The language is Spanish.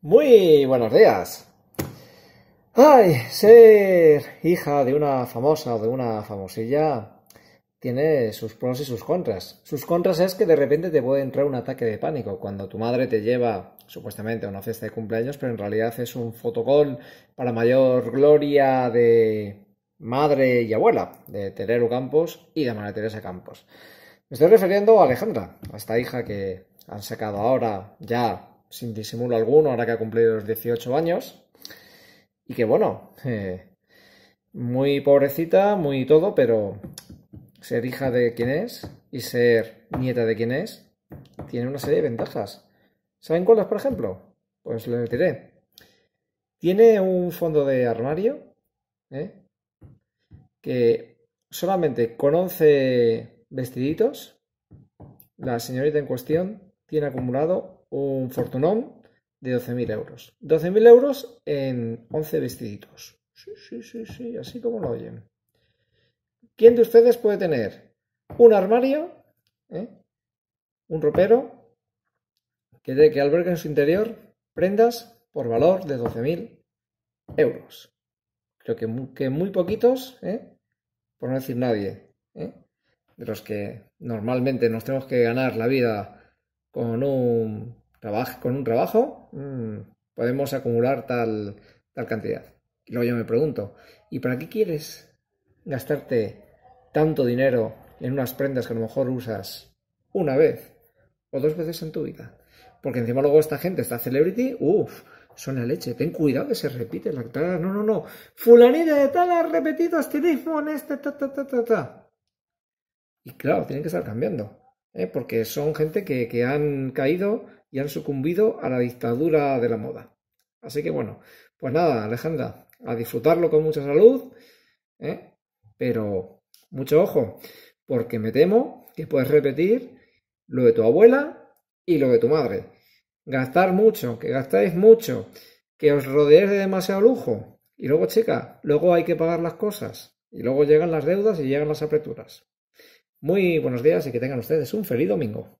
Muy buenos días. Ay, ser hija de una famosa o de una famosilla tiene sus pros y sus contras. Sus contras es que de repente te puede entrar un ataque de pánico cuando tu madre te lleva supuestamente a una fiesta de cumpleaños, pero en realidad es un fotocol para mayor gloria de madre y abuela, de Terero Campos y de María Teresa Campos. Me estoy refiriendo a Alejandra, a esta hija que han sacado ahora ya sin disimulo alguno, ahora que ha cumplido los 18 años. Y que bueno, muy pobrecita, muy todo, pero ser hija de quien es y ser nieta de quien es tiene una serie de ventajas. ¿Saben cuáles, por ejemplo? Pues les diré. Tiene un fondo de armario ¿eh? que solamente con 11 vestiditos la señorita en cuestión tiene acumulado un fortunón de 12.000 euros. 12.000 euros en 11 vestiditos. Sí, sí, sí, sí, así como lo oyen. ¿Quién de ustedes puede tener un armario, eh? un ropero, que, de, que alberga en su interior prendas por valor de 12.000 euros? Creo que muy, que muy poquitos, eh, por no decir nadie, eh, de los que normalmente nos tenemos que ganar la vida con un con un trabajo mm, podemos acumular tal, tal cantidad. Y luego yo me pregunto, ¿y para qué quieres gastarte tanto dinero en unas prendas que a lo mejor usas una vez o dos veces en tu vida? Porque encima luego esta gente, esta celebrity, uff, son la leche. Ten cuidado que se repite la No, no, no. Fulanita de tal ha repetido estilismo en este ta, ta, ta, ta, ta. Y claro, tienen que estar cambiando. ¿eh? Porque son gente que han caído y han sucumbido a la dictadura de la moda. Así que bueno, pues nada, Alejandra, a disfrutarlo con mucha salud, ¿eh? pero mucho ojo, porque me temo que puedes repetir lo de tu abuela y lo de tu madre. Gastar mucho, que gastáis mucho, que os rodeéis de demasiado lujo. Y luego, chica, luego hay que pagar las cosas. Y luego llegan las deudas y llegan las aperturas. Muy buenos días y que tengan ustedes un feliz domingo.